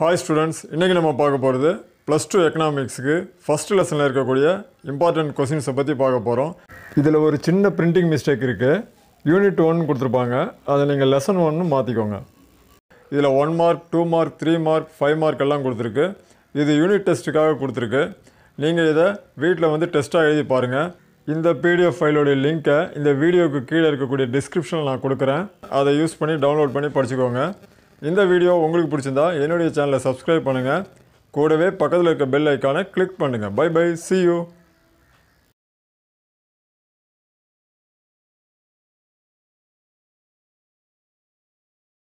hi students இன்றைக்கி நம்ம பார்க்க போகிறது ப்ளஸ் டூ எக்கனாமிக்ஸுக்கு ஃபஸ்ட்டு லெசனில் இருக்கக்கூடிய இம்பார்ட்டண்ட் கொஸ்டின்ஸை பற்றி பார்க்க போகிறோம் இதில் ஒரு சின்ன பிரிண்டிங் மிஸ்டேக் இருக்குது யூனிட் ஒன் கொடுத்துருப்பாங்க அதை நீங்கள் லெசன் ஒன்னு மாற்றிக்கோங்க இதில் one mark two mark three mark five mark எல்லாம் கொடுத்துருக்கு இது யூனிட் டெஸ்ட்டுக்காக கொடுத்துருக்கு நீங்கள் இதை வீட்டில் வந்து டெஸ்ட்டாக எழுதி பாருங்கள் இந்த பிடிஎஃப் ஃபைலோடைய லிங்க்கை இந்த வீடியோவுக்கு கீழே இருக்கக்கூடிய டிஸ்கிரிப்ஷனில் நான் கொடுக்குறேன் அதை யூஸ் பண்ணி டவுன்லோட் பண்ணி படிச்சுக்கோங்க இந்த வீடியோ உங்களுக்கு பிடிச்சிருந்தா என்னுடைய சேனலை சப்ஸ்கிரைப் பண்ணுங்கள் கூடவே பக்கத்தில் இருக்க பெல் ஐக்கானை கிளிக் பண்ணுங்கள் பை பை சி யூ